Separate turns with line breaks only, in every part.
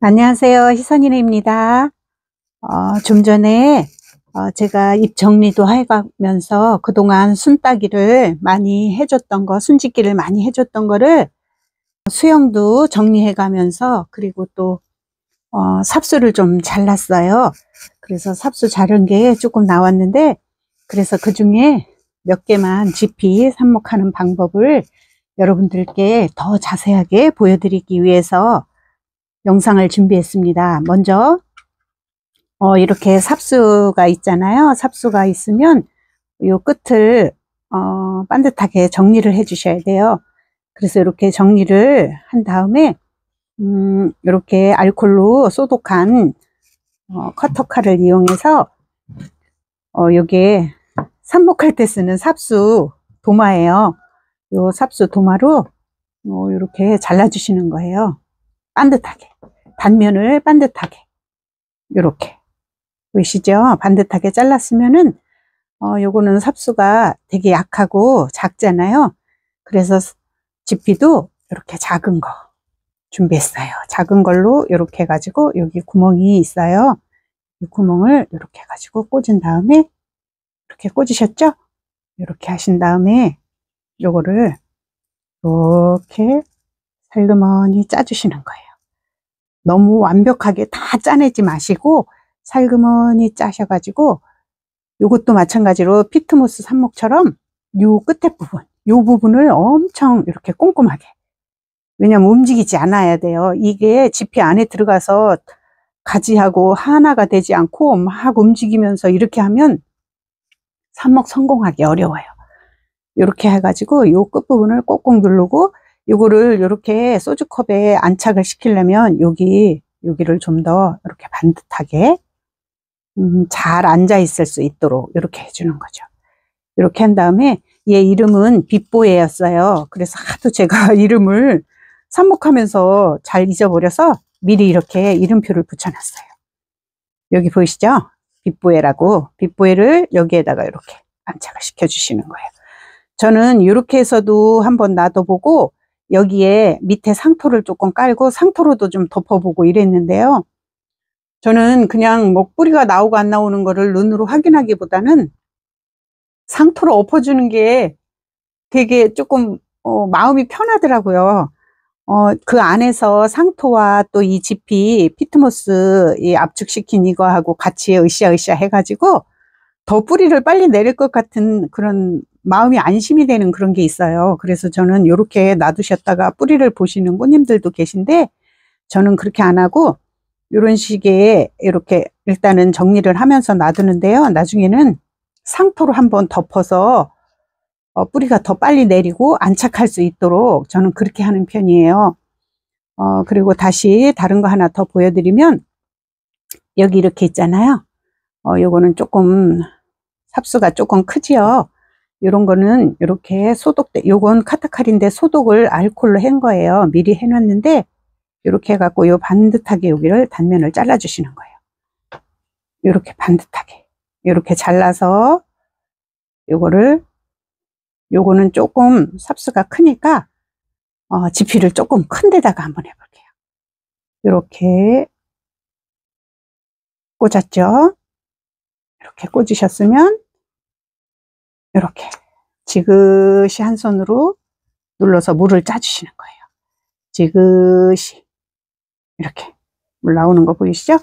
안녕하세요. 희선이네입니다. 어, 좀 전에 어, 제가 입 정리도 해가면서 그동안 순따기를 많이 해줬던 거, 순짓기를 많이 해줬던 거를 수영도 정리해가면서 그리고 또 어, 삽수를 좀 잘랐어요. 그래서 삽수 자른 게 조금 나왔는데 그래서 그 중에 몇 개만 지피 삽목하는 방법을 여러분들께 더 자세하게 보여드리기 위해서 영상을 준비했습니다. 먼저 어, 이렇게 삽수가 있잖아요. 삽수가 있으면 이 끝을 어, 반듯하게 정리를 해 주셔야 돼요. 그래서 이렇게 정리를 한 다음에 음, 이렇게 알콜로 소독한 어, 커터칼을 이용해서 어, 요게 삽목할 때 쓰는 삽수 도마예요. 요 삽수 도마로 어, 이렇게 잘라주시는 거예요. 반듯하게. 반면을 반듯하게 이렇게 보이시죠? 반듯하게 잘랐으면은 어, 요거는 삽수가 되게 약하고 작잖아요. 그래서 지피도 이렇게 작은 거 준비했어요. 작은 걸로 이렇게 해가지고 여기 구멍이 있어요. 이 구멍을 이렇게 해가지고 꽂은 다음에 이렇게 꽂으셨죠? 이렇게 하신 다음에 요거를 이렇게 살그머니 짜주시는 거예요. 너무 완벽하게 다 짜내지 마시고 살그머니 짜셔가지고 이것도 마찬가지로 피트모스 삽목처럼 요 끝에 부분, 요 부분을 엄청 이렇게 꼼꼼하게 왜냐면 움직이지 않아야 돼요. 이게 지피 안에 들어가서 가지하고 하나가 되지 않고 막 움직이면서 이렇게 하면 삽목 성공하기 어려워요. 이렇게 해가지고 요 끝부분을 꼭꼭 누르고 이거를 이렇게 소주컵에 안착을 시키려면 여기 여기를 좀 더 이렇게 반듯하게 음, 잘 앉아 있을 수 있도록 이렇게 해주는 거죠. 이렇게 한 다음에 얘 이름은 빛보예였어요. 그래서 하도 제가 이름을 삽목하면서 잘 잊어버려서 미리 이렇게 이름표를 붙여놨어요. 여기 보이시죠? 빛보예라고 빛보예를 여기에다가 이렇게 안착을 시켜주시는 거예요. 저는 이렇게 해서도 한번 놔둬보고 여기에 밑에 상토를 조금 깔고 상토로도 좀 덮어보고 이랬는데요. 저는 그냥 뭐 뿌리가 나오고 안 나오는 거를 눈으로 확인하기보다는 상토로 엎어주는 게 되게 조금 어, 마음이 편하더라고요. 어, 그 안에서 상토와 또 이 지피 피트모스 이 압축시킨 이거하고 같이 으쌰으쌰 해가지고 더 뿌리를 빨리 내릴 것 같은 그런 마음이 안심이 되는 그런 게 있어요. 그래서 저는 이렇게 놔두셨다가 뿌리를 보시는 꽃님들도 계신데 저는 그렇게 안 하고 이런 식의 이렇게 일단은 정리를 하면서 놔두는데요. 나중에는 상토로 한번 덮어서 어, 뿌리가 더 빨리 내리고 안착할 수 있도록 저는 그렇게 하는 편이에요. 어, 그리고 다시 다른 거 하나 더 보여드리면 여기 이렇게 있잖아요. 어, 요거는 조금 삽수가 조금 크지요. 이런 거는 이렇게 소독대 요건 카타칼인데 소독을 알콜로 한 거예요 미리 해놨는데 이렇게 해갖고 요 반듯하게 여기를 단면을 잘라 주시는 거예요 이렇게 반듯하게 이렇게 잘라서 요거를 요거는 조금 삽수가 크니까 어, 지피를 조금 큰 데다가 한번 해볼게요 이렇게 꽂았죠 이렇게 꽂으셨으면 이렇게 지그시 한 손으로 눌러서 물을 짜주시는 거예요. 지그시 이렇게 물 나오는 거 보이시죠?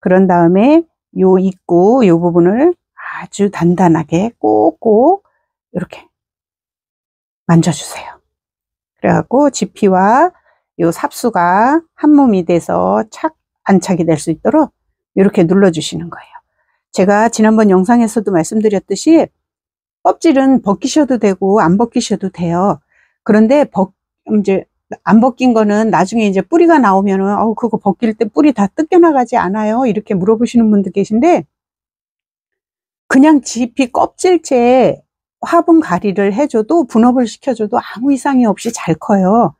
그런 다음에 요 입구 요 부분을 아주 단단하게 꼭꼭 이렇게 만져주세요. 그래갖고 지피와 요 삽수가 한 몸이 돼서 착 안착이 될 수 있도록 이렇게 눌러주시는 거예요. 제가 지난번 영상에서도 말씀드렸듯이 껍질은 벗기셔도 되고 안 벗기셔도 돼요. 그런데 벗 이제 안 벗긴 거는 나중에 이제 뿌리가 나오면은 어 그거 벗길 때 뿌리 다 뜯겨나가지 않아요? 이렇게 물어보시는 분들 계신데 그냥 지피 껍질째 화분 가리를 해줘도 분업을 시켜줘도 아무 이상이 없이 잘 커요.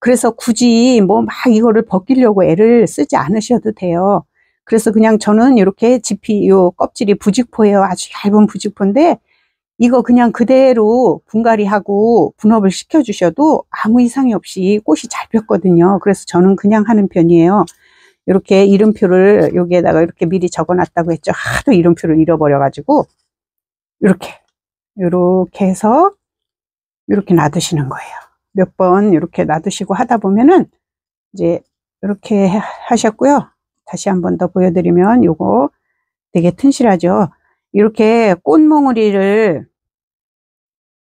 그래서 굳이 뭐 막 이거를 벗기려고 애를 쓰지 않으셔도 돼요. 그래서 그냥 저는 이렇게 지피 요 껍질이 부직포예요. 아주 얇은 부직포인데 이거 그냥 그대로 분갈이하고 분업을 시켜주셔도 아무 이상이 없이 꽃이 잘 폈거든요. 그래서 저는 그냥 하는 편이에요. 이렇게 이름표를 여기에다가 이렇게 미리 적어놨다고 했죠. 하도 이름표를 잃어버려가지고 이렇게 이렇게 해서 이렇게 놔두시는 거예요. 몇 번 이렇게 놔두시고 하다 보면은 이제 이렇게 하셨고요. 다시 한 번 더 보여드리면 요거 되게 튼실하죠. 이렇게 꽃몽우리를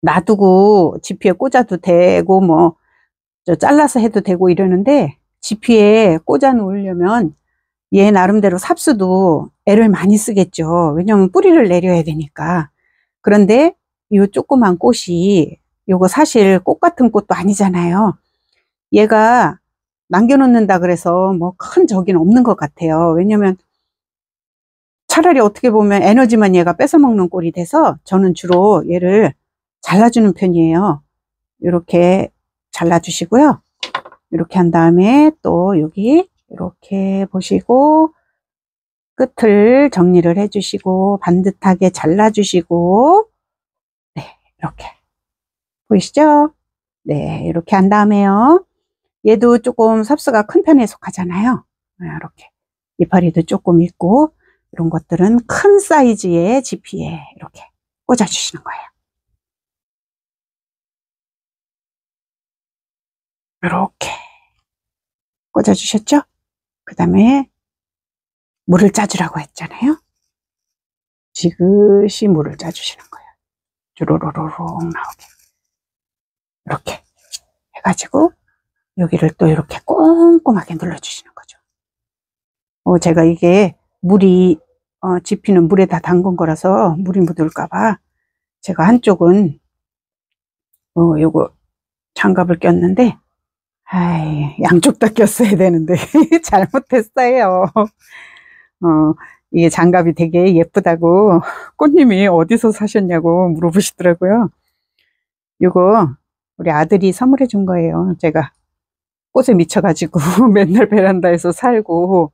놔두고 지피에 꽂아도 되고 뭐 잘라서 해도 되고 이러는데 지피에 꽂아 놓으려면 얘 나름대로 삽수도 애를 많이 쓰겠죠. 왜냐면 뿌리를 내려야 되니까. 그런데 이 조그만 꽃이 요거 사실 꽃 같은 꽃도 아니잖아요. 얘가 남겨놓는다 그래서 뭐 큰적은 없는 것 같아요. 왜냐면 차라리 어떻게 보면 에너지만 얘가 뺏어먹는 꼴이 돼서 저는 주로 얘를 잘라주는 편이에요. 이렇게 잘라주시고요. 이렇게 한 다음에 또 여기 이렇게 보시고 끝을 정리를 해주시고 반듯하게 잘라주시고 네 이렇게 보이시죠? 네 이렇게 한 다음에요. 얘도 조금 섭수가큰 편에 속하잖아요. 네, 이렇게 이파리도 조금 있고 이런 것들은 큰 사이즈의 지피에 이렇게 꽂아주시는 거예요. 이렇게 꽂아주셨죠? 그 다음에 물을 짜주라고 했잖아요. 지그시 물을 짜주시는 거예요. 주로로로롱 나오게. 이렇게 해가지고 여기를 또 이렇게 꼼꼼하게 눌러주시는 거죠. 어, 제가 이게 물이 어, 지피는 물에다 담근 거라서 물이 묻을까봐 제가 한쪽은 어, 요거 장갑을 꼈는데 아이, 양쪽 다 꼈어야 되는데 잘못했어요. 어, 이게 장갑이 되게 예쁘다고 꽃님이 어디서 사셨냐고 물어보시더라고요. 이거 우리 아들이 선물해 준 거예요. 제가 꽃에 미쳐가지고 맨날 베란다에서 살고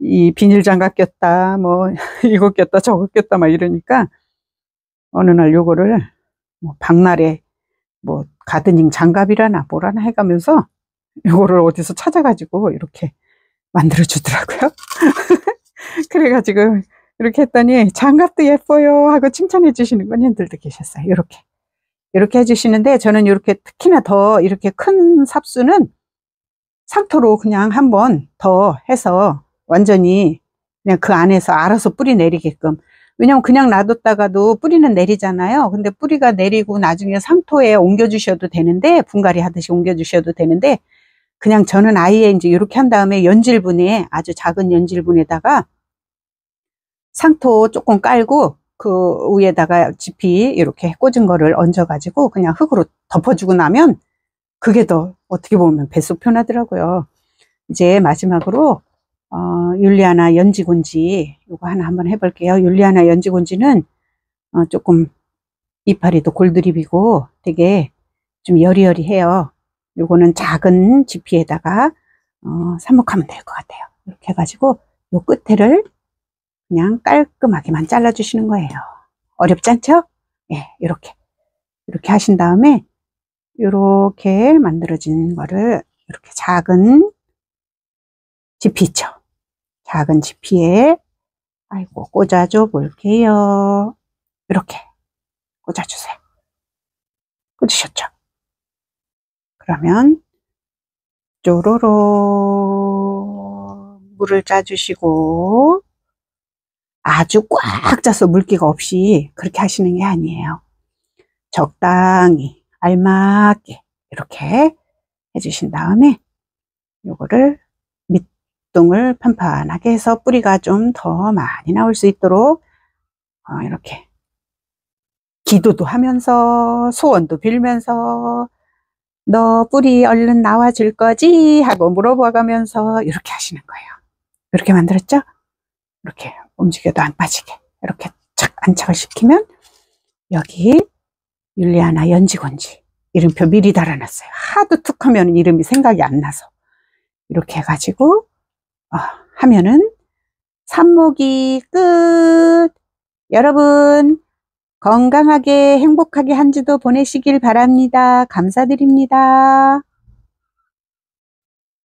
이 비닐 장갑 꼈다, 뭐 이거 꼈다, 저거 꼈다 막 이러니까 어느 날 요거를 뭐 박날에 뭐 가드닝 장갑이라나 뭐라나 해가면서 이거를 어디서 찾아가지고 이렇게 만들어 주더라고요 그래가지고 이렇게 했더니 장갑도 예뻐요 하고 칭찬해 주시는 분님들도 계셨어요 이렇게 이렇게 해주시는데 저는 이렇게 특히나 더 이렇게 큰 삽수는 상토로 그냥 한번 더 해서 완전히 그냥 그 안에서 알아서 뿌리 내리게끔 왜냐면 그냥 놔뒀다가도 뿌리는 내리잖아요. 근데 뿌리가 내리고 나중에 상토에 옮겨주셔도 되는데 분갈이 하듯이 옮겨주셔도 되는데 그냥 저는 아예 이제 이렇게 한 다음에 연질분에 아주 작은 연질분에다가 상토 조금 깔고 그 위에다가 지피 이렇게 꽂은 거를 얹어가지고 그냥 흙으로 덮어주고 나면 그게 더 어떻게 보면 뱃속 편하더라고요. 이제 마지막으로 어, 율리아나 연지곤지 이거 하나 한번 해볼게요. 율리아나 연지곤지는 어, 조금 이파리도 골드립이고 되게 좀 여리여리해요. 요거는 작은 지피에다가 어, 삽목하면 될 것 같아요. 이렇게 해가지고 요 끝에를 그냥 깔끔하게만 잘라주시는 거예요. 어렵지 않죠? 예, 이렇게 이렇게 하신 다음에 이렇게 만들어진 거를 이렇게 작은 지피죠. 있 작은 지피에 아이고 꽂아줘 볼게요. 이렇게 꽂아주세요. 꽂으셨죠? 그러면 쪼로로 물을 짜주시고 아주 꽉 짜서 물기가 없이 그렇게 하시는 게 아니에요. 적당히 알맞게 이렇게 해주신 다음에 요거를 닭동을편판하게 해서 뿌리가 좀 더 많이 나올 수 있도록 어, 이렇게 기도도 하면서 소원도 빌면서 너 뿌리 얼른 나와줄 거지? 하고 물어봐가면서 이렇게 하시는 거예요. 이렇게 만들었죠? 이렇게 움직여도 안 빠지게 이렇게 착 안착을 시키면 여기 율리아나 연지곤지 이름표 미리 달아놨어요. 하도 툭 하면 이름이 생각이 안 나서 이렇게 해가지고 아, 하면은 산모이 끝! 여러분 건강하게 행복하게 한 주도 보내시길 바랍니다. 감사드립니다.